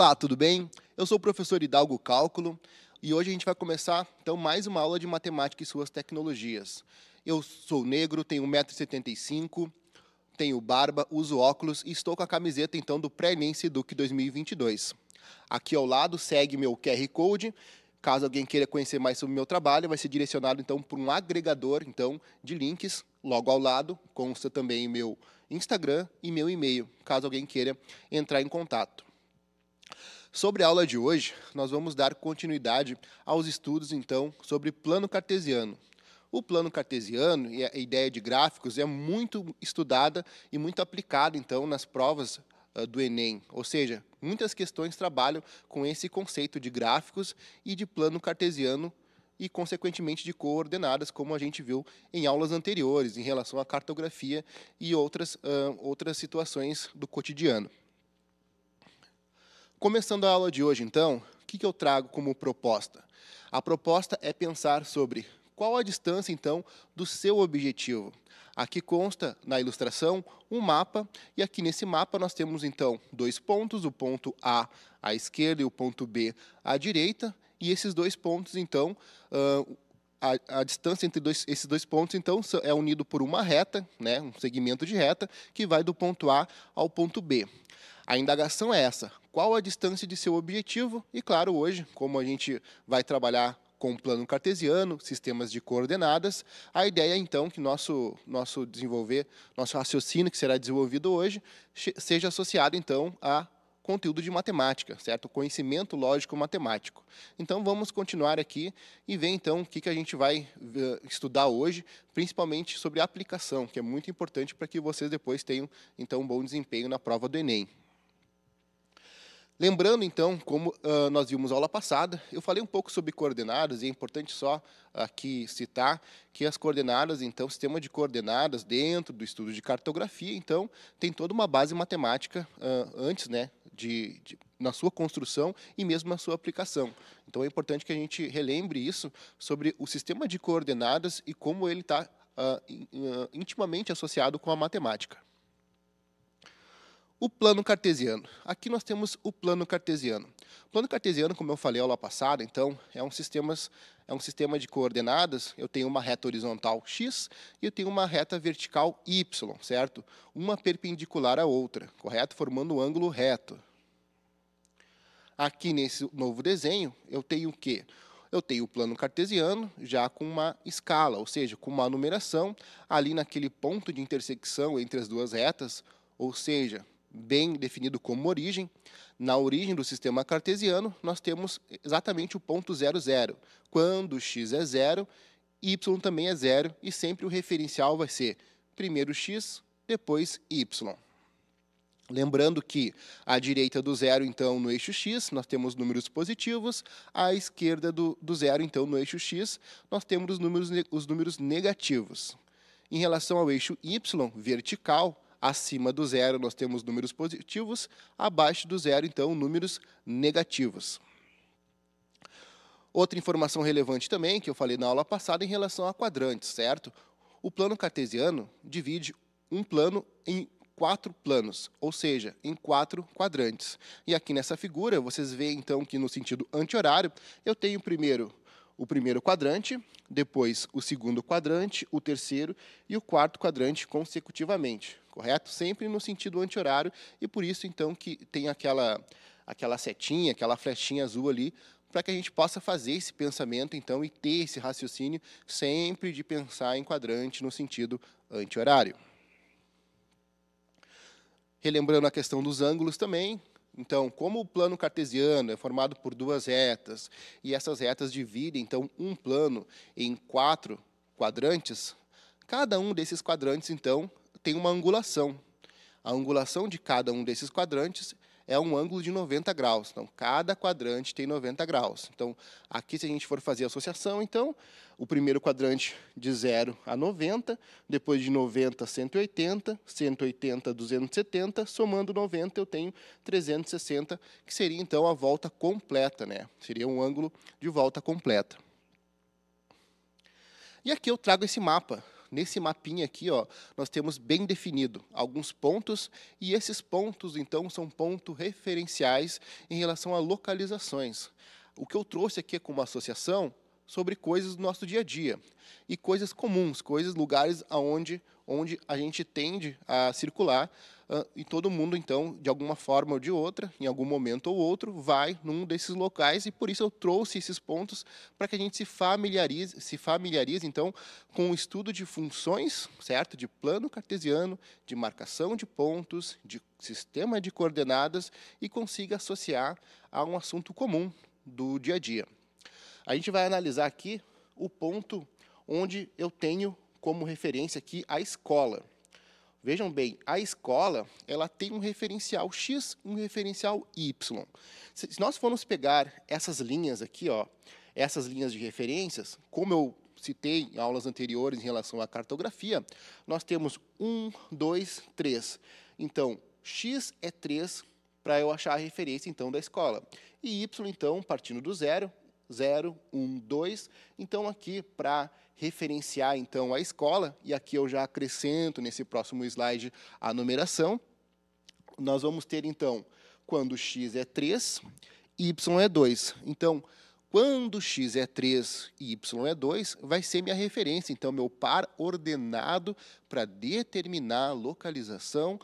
Olá, tudo bem? Eu sou o professor Hidalgo Cálculo e hoje a gente vai começar então mais uma aula de matemática e suas tecnologias. Eu sou negro, tenho 1,75m, tenho barba, uso óculos e estou com a camiseta então do Pré-Enem 2022. Aqui ao lado segue meu QR Code. Caso alguém queira conhecer mais sobre o meu trabalho, vai ser direcionado então por um agregador então de links. Logo ao lado consta também meu Instagram e meu e-mail, caso alguém queira entrar em contato. Sobre a aula de hoje, nós vamos dar continuidade aos estudos, então, sobre plano cartesiano. O plano cartesiano e a ideia de gráficos é muito estudada e muito aplicada, então, nas provas ah, do Enem. Ou seja, muitas questões trabalham com esse conceito de gráficos e de plano cartesiano e, consequentemente, de coordenadas, como a gente viu em aulas anteriores, em relação à cartografia e outras, uh, outras situações do cotidiano. Começando a aula de hoje, então, o que, eu trago como proposta? A proposta é pensar sobre qual a distância, então, do seu objetivo. Aqui consta na ilustração um mapa, e aqui nesse mapa nós temos, então, dois pontos, o ponto A à esquerda e o ponto B à direita, e esses dois pontos, então, ah, a, a distância entre dois, esses dois pontos, então, é unido por uma reta, né, um segmento de reta, que vai do ponto A ao ponto B. A indagação é essa: qual a distância de seu objetivo e, claro, hoje, como a gente vai trabalhar com plano cartesiano, sistemas de coordenadas. A ideia, então, que nosso, nosso desenvolver, nosso raciocínio que será desenvolvido hoje, seja associado, então, a conteúdo de matemática, certo? Conhecimento lógico-matemático. Então, vamos continuar aqui e ver, então, o que, que a gente vai eh, estudar hoje, principalmente sobre aplicação, que é muito importante para que vocês depois tenham, então, um bom desempenho na prova do Enem. Lembrando, então, como uh, nós vimos aula passada, eu falei um pouco sobre coordenadas e é importante só aqui citar que as coordenadas, então, o sistema de coordenadas dentro do estudo de cartografia, então, tem toda uma base matemática uh, antes, né, de, de, na sua construção e mesmo na sua aplicação. Então, é importante que a gente relembre isso sobre o sistema de coordenadas e como ele está uh, ah, intimamente associado com a matemática o plano cartesiano. Aqui nós temos o plano cartesiano. O plano cartesiano, como eu falei aula passada, então, é um, sistemas, é um sistema de coordenadas. Eu tenho uma reta horizontal x e eu tenho uma reta vertical y, certo? Uma perpendicular à outra, correto? Formando um ângulo reto. Aqui nesse novo desenho, eu tenho o quê? eu tenho o plano cartesiano já com uma escala, ou seja, com uma numeração ali naquele ponto de intersecção entre as duas retas, ou seja, bem definido como origem, na origem do sistema cartesiano, nós temos exatamente o ponto zero, zero. Quando x é zero, y também é zero, e sempre o referencial vai ser primeiro x, depois y. Lembrando que à direita do zero, então, no eixo x, nós temos números positivos, à esquerda do, do zero, então, no eixo x, nós temos os números, os números negativos. Em relação ao eixo y, vertical, Acima do zero, nós temos números positivos, abaixo do zero, então, números negativos. Outra informação relevante também, que eu falei na aula passada, em relação a quadrantes, certo? O plano cartesiano divide um plano em quatro planos, ou seja, em quatro quadrantes. E aqui nessa figura, vocês veem então que no sentido anti-horário, eu tenho primeiro o primeiro quadrante, depois o segundo quadrante, o terceiro e o quarto quadrante consecutivamente, correto? Sempre no sentido anti-horário e por isso então que tem aquela aquela setinha, aquela flechinha azul ali para que a gente possa fazer esse pensamento então e ter esse raciocínio sempre de pensar em quadrante no sentido anti-horário. Relembrando a questão dos ângulos também, então, como o plano cartesiano é formado por duas retas, e essas retas dividem então um plano em quatro quadrantes, cada um desses quadrantes então tem uma angulação. A angulação de cada um desses quadrantes é um ângulo de 90 graus. Então, cada quadrante tem 90 graus. Então, aqui, se a gente for fazer a associação, então, o primeiro quadrante de 0 a 90, depois de 90 180, 180 270, somando 90 eu tenho 360, que seria então a volta completa, né? Seria um ângulo de volta completa. E aqui eu trago esse mapa Nesse mapinha aqui, ó, nós temos bem definido alguns pontos e esses pontos, então, são pontos referenciais em relação a localizações. O que eu trouxe aqui é como associação sobre coisas do nosso dia a dia e coisas comuns, coisas, lugares aonde onde a gente tende a circular e todo mundo, então, de alguma forma ou de outra, em algum momento ou outro, vai num desses locais e por isso eu trouxe esses pontos para que a gente se familiarize, se familiarize, então, com o estudo de funções, certo? De plano cartesiano, de marcação de pontos, de sistema de coordenadas e consiga associar a um assunto comum do dia a dia. A gente vai analisar aqui o ponto onde eu tenho como referência aqui a escola. Vejam bem, a escola ela tem um referencial x e um referencial y. Se nós formos pegar essas linhas aqui, ó, essas linhas de referências, como eu citei em aulas anteriores em relação à cartografia, nós temos 1, 2, 3. Então, x é 3 para eu achar a referência então da escola. E y, então, partindo do zero, 2. Então aqui para referenciar então a escola e aqui eu já acrescento nesse próximo slide a numeração. Nós vamos ter então quando x é 3, y é 2. Então, quando x é 3 e y é 2, vai ser minha referência, então meu par ordenado para determinar a localização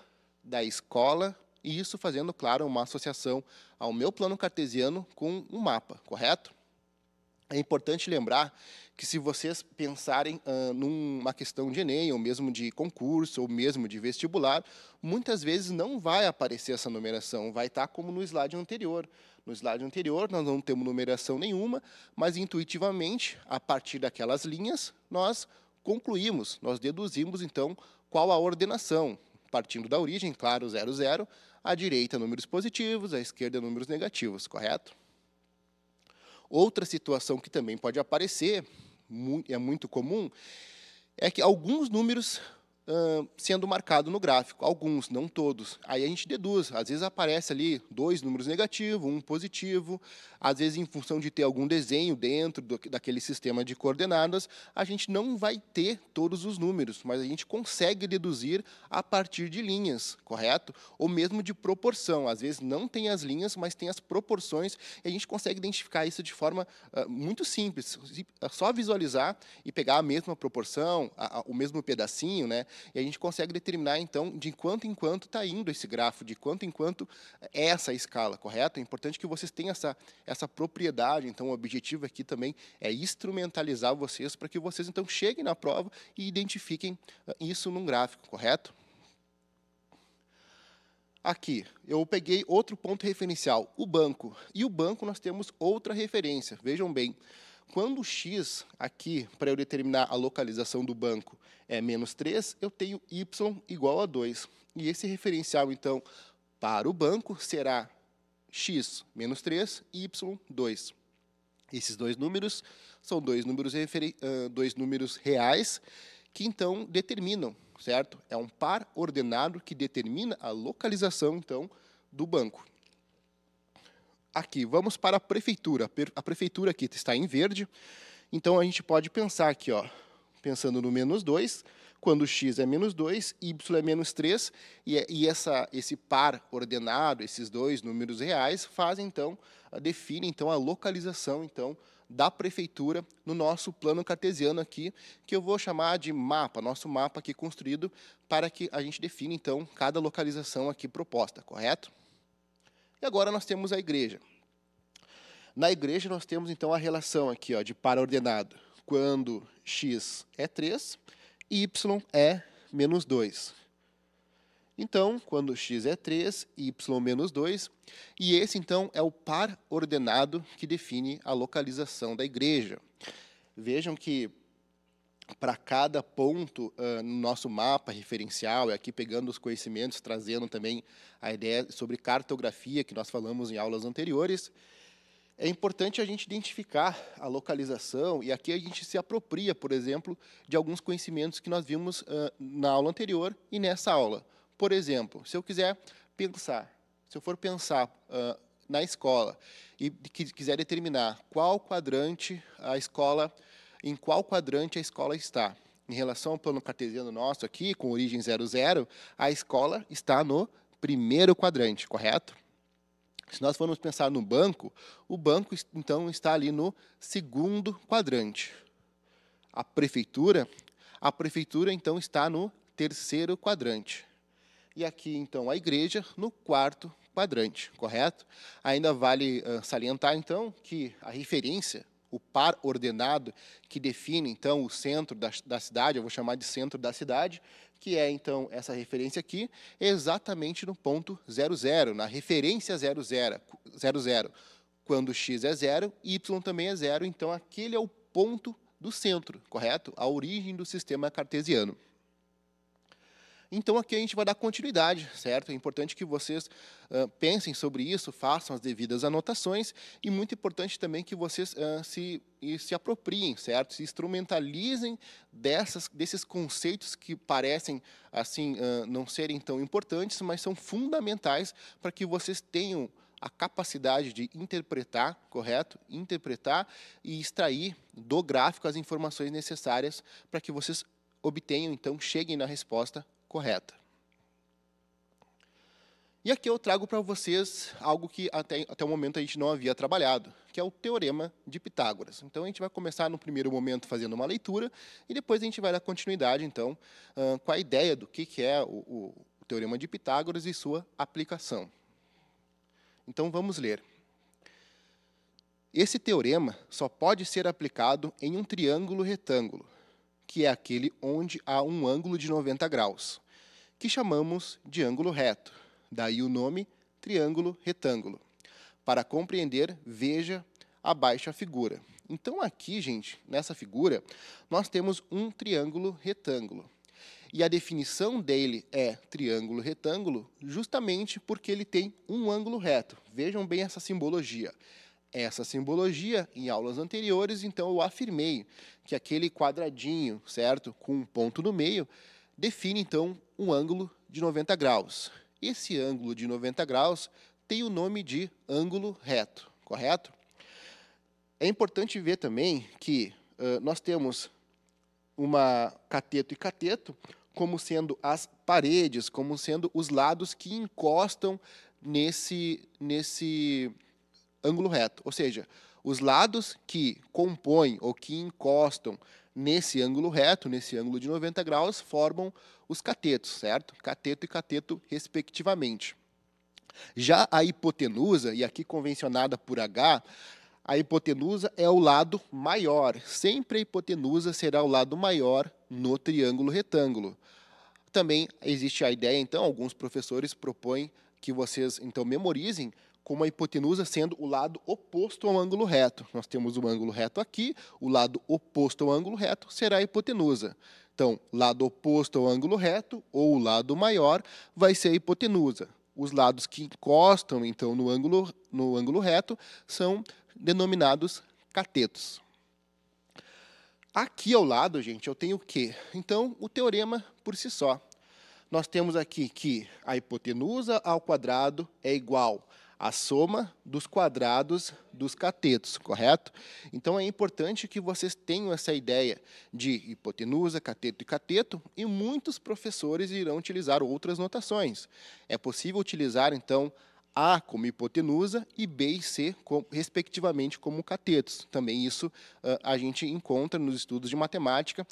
da escola e isso fazendo, claro, uma associação ao meu plano cartesiano com um mapa, correto? É importante lembrar que se vocês pensarem numa questão de Enem, ou mesmo de concurso, ou mesmo de vestibular, muitas vezes não vai aparecer essa numeração, vai estar como no slide anterior. No slide anterior, nós não temos numeração nenhuma, mas intuitivamente, a partir daquelas linhas, nós concluímos, nós deduzimos, então, qual a ordenação. Partindo da origem, claro, 00, à direita números positivos, à esquerda números negativos, correto? Outra situação que também pode aparecer, é muito comum, é que alguns números sendo marcado no gráfico, alguns, não todos. Aí a gente deduz, às vezes aparece ali dois números negativos, um positivo, às vezes em função de ter algum desenho dentro do, daquele sistema de coordenadas, a gente não vai ter todos os números, mas a gente consegue deduzir a partir de linhas, correto? Ou mesmo de proporção, às vezes não tem as linhas, mas tem as proporções, e a gente consegue identificar isso de forma uh, muito simples, só visualizar e pegar a mesma proporção, a, a, o mesmo pedacinho, né, e a gente consegue determinar, então, de quanto em quanto está indo esse grafo, de quanto em quanto é essa escala, correto? É importante que vocês tenham essa, essa propriedade, então, o objetivo aqui também é instrumentalizar vocês para que vocês, então, cheguem na prova e identifiquem ah, isso num gráfico, correto? aqui, eu peguei outro ponto referencial, o banco. E o banco nós temos outra referência. Vejam bem, quando o x aqui, para eu determinar a localização do banco, é menos 3, eu tenho y igual a 2. E esse referencial, então, para o banco será x menos 3 e y 2. Esses dois números são dois números, dois números reais que então determinam, certo? É um par ordenado que determina a localização então do banco aqui. Vamos para a prefeitura. A prefeitura aqui está em verde. Então, a gente pode pensar aqui, ó, pensando no menos 2, quando x é menos 2, y é menos 3, e, é, e essa, esse par ordenado, esses dois números reais, fazem, então, define, então, a localização, então, da prefeitura no nosso plano cartesiano aqui, que eu vou chamar de mapa, nosso mapa aqui construído para que a gente define, então, cada localização aqui proposta, correto? E agora nós temos a igreja. Na igreja nós temos então a relação aqui ó, de ordenado, quando x é 3, y é menos 2. Então, quando x é 3, y menos 2, e esse então é o par ordenado que define a localização da igreja. Vejam que para cada ponto uh, no nosso mapa referencial, e aqui pegando os conhecimentos, trazendo também a ideia sobre cartografia que nós falamos em aulas anteriores, é importante a gente identificar a localização, e aqui a gente se apropria, por exemplo, de alguns conhecimentos que nós vimos uh, na aula anterior e nessa aula. Por exemplo, se eu quiser pensar, se eu for pensar uh, na escola e quiser determinar qual quadrante a escola em qual quadrante a escola está. Em relação ao plano cartesiano nosso aqui, com origem 00, a escola está no primeiro quadrante, correto? Se nós formos pensar no banco, o banco então está ali no segundo quadrante. A prefeitura, a prefeitura então está no terceiro quadrante. E aqui então a igreja no quarto quadrante, correto? Ainda vale uh, salientar então que a referência o par ordenado, que define, então, o centro da, da cidade, eu vou chamar de centro da cidade, que é, então, essa referência aqui, exatamente no ponto 00, na referência 00, 00. Quando x é zero, y também é zero, então aquele é o ponto do centro, correto? A origem do sistema cartesiano. Então aqui a gente vai dar continuidade, certo? É importante que vocês uh, pensem sobre isso, façam as devidas anotações e muito importante também que vocês uh, se, se apropriem, certo? Se instrumentalizem dessas, desses conceitos que parecem assim uh, não serem tão importantes, mas são fundamentais para que vocês tenham a capacidade de interpretar, correto? Interpretar e extrair do gráfico as informações necessárias para que vocês obtenham, então, cheguem na resposta correta. E aqui eu trago para vocês algo que até, até o momento a gente não havia trabalhado, que é o Teorema de Pitágoras. Então, a gente vai começar no primeiro momento fazendo uma leitura, e depois a gente vai dar continuidade, então, com a ideia do que, que é o, o Teorema de Pitágoras e sua aplicação. Então, vamos ler. Esse teorema só pode ser aplicado em um triângulo retângulo, que é aquele onde há um ângulo de 90 graus que chamamos de ângulo reto, daí o nome triângulo retângulo. Para compreender, veja abaixo a figura. Então, aqui, gente, nessa figura, nós temos um triângulo retângulo. E a definição dele é triângulo retângulo, justamente porque ele tem um ângulo reto. Vejam bem essa simbologia. Essa simbologia, em aulas anteriores, então eu afirmei que aquele quadradinho, certo, com um ponto no meio, define então um ângulo de 90 graus. Esse ângulo de 90 graus tem o nome de ângulo reto, correto? É importante ver também que uh, nós temos uma cateto e cateto como sendo as paredes, como sendo os lados que encostam nesse nesse ângulo reto, ou seja, os lados que compõem ou que encostam nesse ângulo reto, nesse ângulo de 90 graus, formam os catetos, certo? Cateto e cateto, respectivamente. Já a hipotenusa, e aqui convencionada por H, a hipotenusa é o lado maior. Sempre a hipotenusa será o lado maior no triângulo retângulo. Também existe a ideia, então, alguns professores propõem que vocês então memorizem como a hipotenusa sendo o lado oposto ao ângulo reto. Nós temos o ângulo reto aqui, o lado oposto ao ângulo reto será a hipotenusa. Então, lado oposto ao ângulo reto, ou o lado maior, vai ser a hipotenusa. Os lados que encostam, então, no ângulo, no ângulo reto são denominados catetos. Aqui ao lado, gente, eu tenho o quê? Então, o teorema por si só nós temos aqui que a hipotenusa ao quadrado é igual à soma dos quadrados dos catetos, correto? Então é importante que vocês tenham essa ideia de hipotenusa, cateto e cateto, e muitos professores irão utilizar outras notações. É possível utilizar então a como hipotenusa e B e C, respectivamente, como catetos. Também isso a gente encontra nos estudos de matemática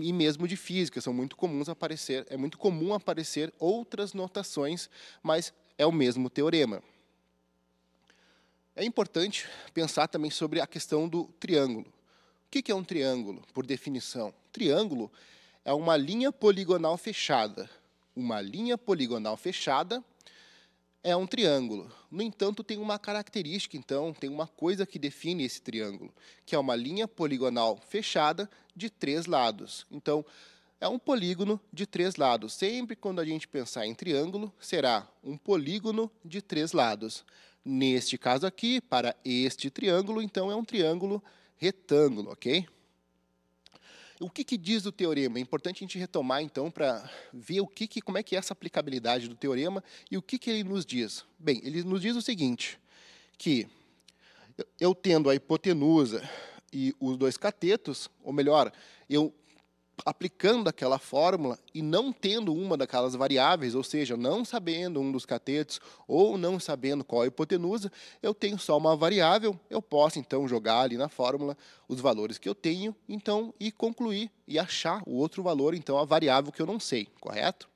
e mesmo de física, são muito comuns aparecer, é muito comum aparecer outras notações, mas é o mesmo teorema. É importante pensar também sobre a questão do triângulo. O que é um triângulo, por definição? Triângulo é uma linha poligonal fechada. Uma linha poligonal fechada é um triângulo. No entanto, tem uma característica, então, tem uma coisa que define esse triângulo, que é uma linha poligonal fechada de três lados. Então, é um polígono de três lados. Sempre quando a gente pensar em triângulo, será um polígono de três lados. Neste caso aqui, para este triângulo, então, é um triângulo retângulo, ok? O que, que, diz o teorema? É importante a gente retomar, então, para ver o que, que, como é que é essa aplicabilidade do teorema e o que, que ele nos diz. Bem, ele nos diz o seguinte, que eu tendo a hipotenusa e os dois catetos, ou melhor, eu aplicando aquela fórmula e não tendo uma daquelas variáveis, ou seja, não sabendo um dos catetos ou não sabendo qual a hipotenusa, eu tenho só uma variável, eu posso então jogar ali na fórmula os valores que eu tenho, então e concluir e achar o outro valor, então a variável que eu não sei, correto?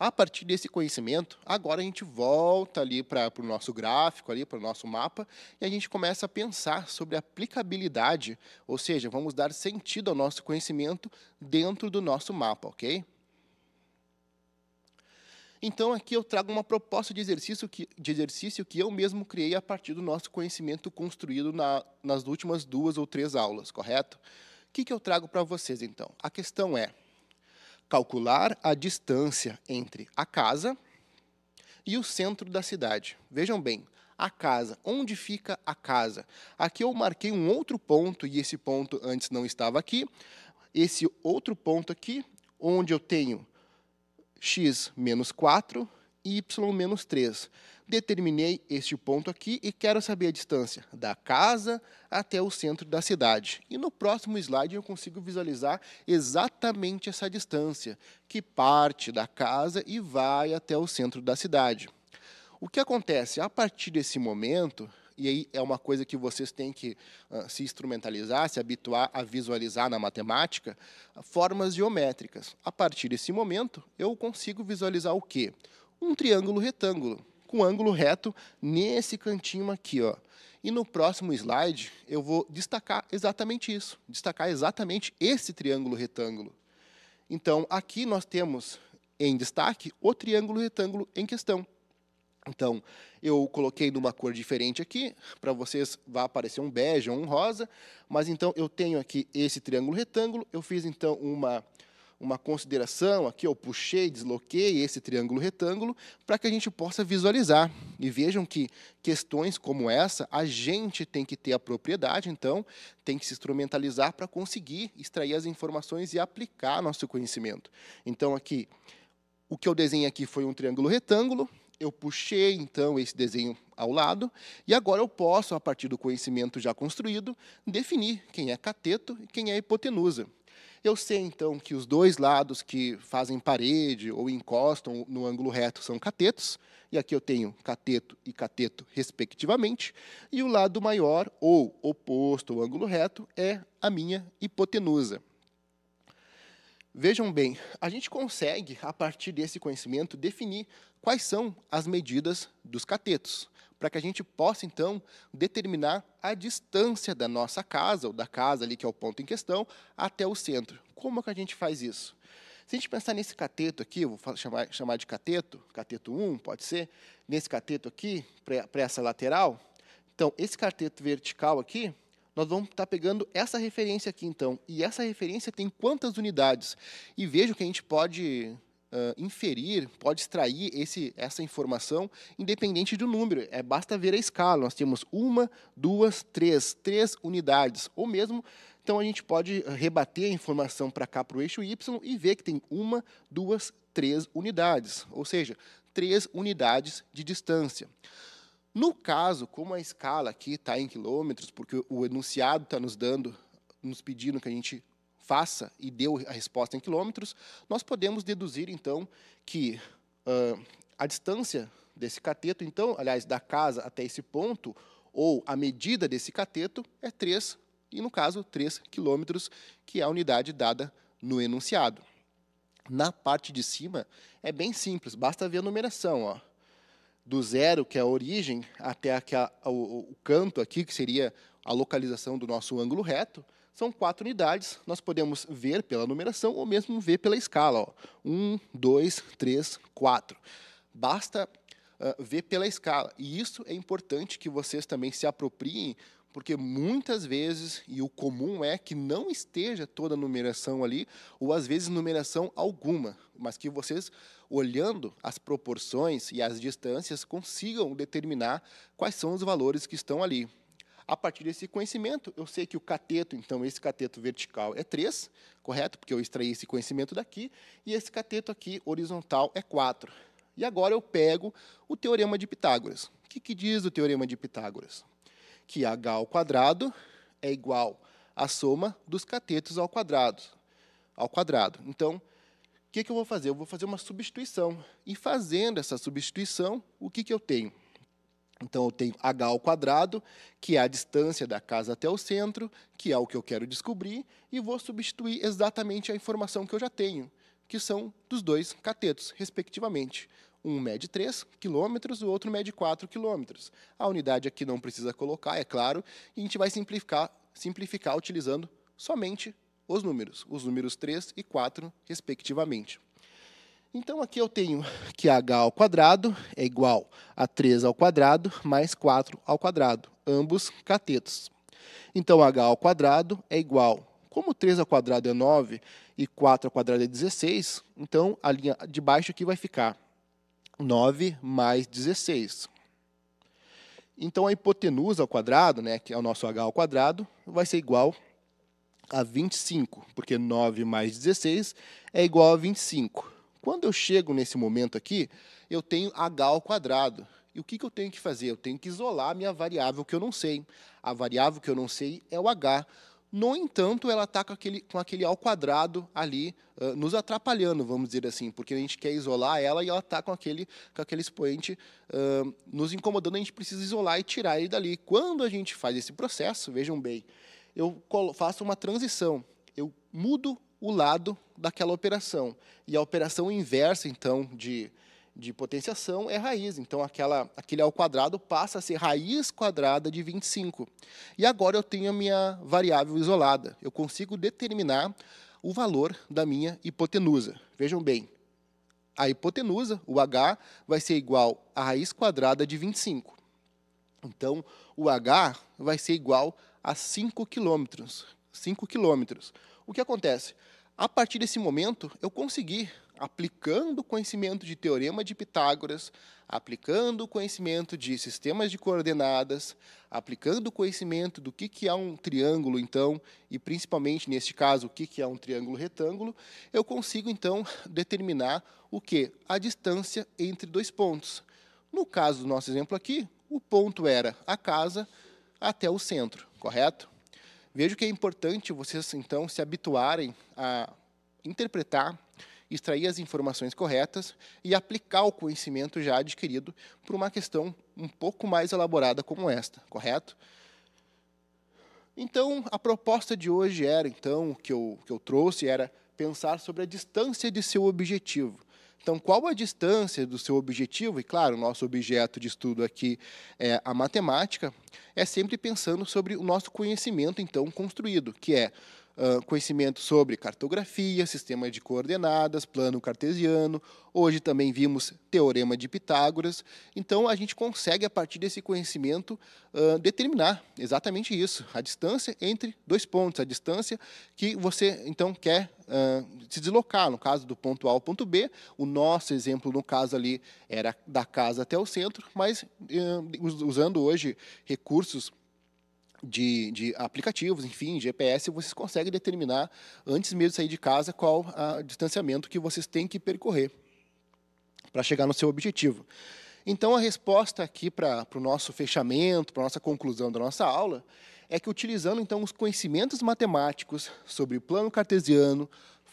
A partir desse conhecimento, agora a gente volta ali para o nosso gráfico, ali para o nosso mapa, e a gente começa a pensar sobre aplicabilidade, ou seja, vamos dar sentido ao nosso conhecimento dentro do nosso mapa, ok? Então aqui eu trago uma proposta de exercício que, de exercício que eu mesmo criei a partir do nosso conhecimento construído na, nas últimas duas ou três aulas, correto? O que, que eu trago para vocês então? A questão é calcular a distância entre a casa e o centro da cidade. Vejam bem, a casa, onde fica a casa? Aqui eu marquei um outro ponto e esse ponto antes não estava aqui. Esse outro ponto aqui, onde eu tenho x menos 4 y menos 3 Determinei este ponto aqui e quero saber a distância da casa até o centro da cidade. E no próximo slide eu consigo visualizar exatamente essa distância, que parte da casa e vai até o centro da cidade. O que acontece? A partir desse momento, e aí é uma coisa que vocês têm que uh, se instrumentalizar, se habituar a visualizar na matemática, formas geométricas. A partir desse momento, eu consigo visualizar o quê? um triângulo retângulo, com ângulo reto nesse cantinho aqui. Ó. E no próximo slide eu vou destacar exatamente isso, destacar exatamente esse triângulo retângulo. Então, aqui nós temos em destaque o triângulo retângulo em questão. Então, eu coloquei numa cor diferente aqui, para vocês vai aparecer um bege ou um rosa, mas então eu tenho aqui esse triângulo retângulo, eu fiz então uma uma consideração, aqui eu puxei, desloquei esse triângulo retângulo para que a gente possa visualizar. E vejam que questões como essa, a gente tem que ter a propriedade, então, tem que se instrumentalizar para conseguir extrair as informações e aplicar nosso conhecimento. Então, aqui, o que eu desenhei aqui foi um triângulo retângulo, eu puxei então esse desenho ao lado e agora eu posso, a partir do conhecimento já construído, definir quem é cateto e quem é hipotenusa. Eu sei então que os dois lados que fazem parede ou encostam no ângulo reto são catetos, e aqui eu tenho cateto e cateto respectivamente, e o lado maior ou oposto ao ângulo reto é a minha hipotenusa. Vejam bem, a gente consegue, a partir desse conhecimento, definir quais são as medidas dos catetos para que a gente possa, então, determinar a distância da nossa casa, ou da casa ali que é o ponto em questão, até o centro. Como é que a gente faz isso? Se a gente pensar nesse cateto aqui, vou chamar, chamar de cateto, cateto 1, pode ser, nesse cateto aqui, para essa lateral, então, esse cateto vertical aqui, nós vamos estar tá pegando essa referência aqui, então. E essa referência tem quantas unidades? E vejo que a gente pode uh, inferir, pode extrair esse, essa informação independente do número. É, basta ver a escala. Nós temos uma, duas, três, três unidades, ou mesmo então a gente pode rebater a informação para cá para o eixo Y e ver que tem uma, duas, três unidades, ou seja, três unidades de distância. No caso, como a escala aqui está em quilômetros, porque o enunciado está nos dando, nos pedindo que a gente faça e deu a resposta em quilômetros, nós podemos deduzir, então, que uh, a distância desse cateto, então, aliás, da casa até esse ponto, ou a medida desse cateto é 3, e no caso, 3 quilômetros, que é a unidade dada no enunciado. Na parte de cima, é bem simples, basta ver a numeração. Ó. Do zero, que é a origem, até aqui, a, o, o canto aqui, que seria a localização do nosso ângulo reto, são quatro unidades, nós podemos ver pela numeração ou mesmo ver pela escala. Ó. Um, dois, três, quatro. Basta uh, ver pela escala. E isso é importante que vocês também se apropriem, porque muitas vezes, e o comum é que não esteja toda a numeração ali, ou às vezes numeração alguma, mas que vocês, olhando as proporções e as distâncias, consigam determinar quais são os valores que estão ali. A partir desse conhecimento, eu sei que o cateto, então esse cateto vertical é 3, correto? Porque eu extraí esse conhecimento daqui, e esse cateto aqui horizontal é 4. E agora eu pego o teorema de Pitágoras. O que, que diz o teorema de Pitágoras? Que h ao quadrado é igual à soma dos catetos ao quadrado. Ao quadrado. Então, o que, que eu vou fazer? Eu vou fazer uma substituição. E fazendo essa substituição, o que, que eu tenho? Então eu tenho h ao quadrado, que é a distância da casa até o centro, que é o que eu quero descobrir, e vou substituir exatamente a informação que eu já tenho, que são dos dois catetos, respectivamente. Um mede 3 quilômetros, o outro mede 4 quilômetros. A unidade aqui não precisa colocar, é claro, e a gente vai simplificar, simplificar utilizando somente os números, os números 3 e 4, respectivamente. Então aqui eu tenho que h ao quadrado é igual a 3 ao quadrado mais 4 ao quadrado, ambos catetos. Então h ao quadrado é igual, como 3 ao quadrado é 9 e 4 ao quadrado é 16, então a linha de baixo aqui vai ficar 9 mais 16. Então a hipotenusa ao quadrado, né, que é o nosso h ao quadrado, vai ser igual a 25, porque 9 mais 16 é igual a 25. Quando eu chego nesse momento aqui, eu tenho h ao quadrado. E o que, que eu tenho que fazer? Eu tenho que isolar a minha variável que eu não sei. A variável que eu não sei é o h. No entanto, ela está com aquele, com aquele ao quadrado ali, uh, nos atrapalhando, vamos dizer assim, porque a gente quer isolar ela e ela está com aquele, com aquele expoente uh, nos incomodando, a gente precisa isolar e tirar ele dali. Quando a gente faz esse processo, vejam bem, eu faço uma transição, eu mudo o lado daquela operação. E a operação inversa, então, de, de potenciação é raiz. Então, aquela, aquele ao quadrado passa a ser raiz quadrada de 25. E agora eu tenho a minha variável isolada. Eu consigo determinar o valor da minha hipotenusa. Vejam bem, a hipotenusa, o H, vai ser igual a raiz quadrada de 25. Então, o H vai ser igual a 5 quilômetros. 5 quilômetros. O que acontece? A partir desse momento, eu consegui, aplicando o conhecimento de teorema de Pitágoras, aplicando o conhecimento de sistemas de coordenadas, aplicando o conhecimento do que, que é um triângulo, então, e principalmente, neste caso, o que, que é um triângulo retângulo, eu consigo, então, determinar o que? A distância entre dois pontos. No caso do nosso exemplo aqui, o ponto era a casa até o centro, correto? Vejo que é importante vocês, então, se habituarem a interpretar, extrair as informações corretas e aplicar o conhecimento já adquirido para uma questão um pouco mais elaborada como esta, correto? Então, a proposta de hoje era, então, que eu, que eu trouxe era pensar sobre a distância de seu objetivo. Então, qual a distância do seu objetivo? E claro, o nosso objeto de estudo aqui é a matemática. É sempre pensando sobre o nosso conhecimento então construído, que é ah, conhecimento sobre cartografia, sistema de coordenadas, plano cartesiano. Hoje também vimos teorema de Pitágoras. Então, a gente consegue, a partir desse conhecimento, ah, determinar exatamente isso, a distância entre dois pontos, a distância que você, então, quer ah, se deslocar, no caso do ponto A ao ponto B. O nosso exemplo, no caso ali, era da casa até o centro, mas eh, usando hoje recursos de, de, aplicativos, enfim, GPS, vocês conseguem determinar, antes mesmo de sair de casa, qual o distanciamento que vocês têm que percorrer para chegar no seu objetivo. Então, a resposta aqui para o nosso fechamento, para a nossa conclusão da nossa aula, é que utilizando, então, os conhecimentos matemáticos sobre o plano cartesiano,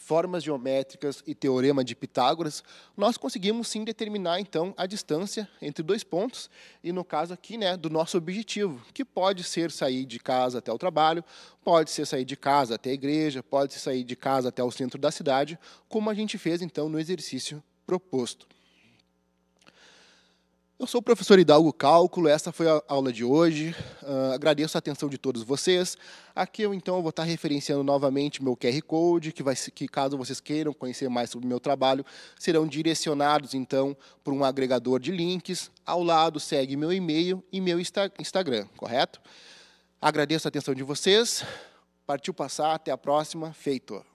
formas geométricas e teorema de Pitágoras, nós conseguimos sim determinar então a distância entre dois pontos e no caso aqui, né, do nosso objetivo, que pode ser sair de casa até o trabalho, pode ser sair de casa até a igreja, pode ser sair de casa até o centro da cidade, como a gente fez então no exercício proposto. Eu sou o professor Hidalgo Cálculo, essa foi a aula de hoje. Uh, agradeço a atenção de todos vocês. Aqui eu então vou estar referenciando novamente meu QR Code, que, vai, que caso vocês queiram conhecer mais sobre o meu trabalho, serão direcionados então por um agregador de links. Ao lado segue meu e-mail e meu insta Instagram, correto? Agradeço a atenção de vocês. Partiu passar, até a próxima. Feito!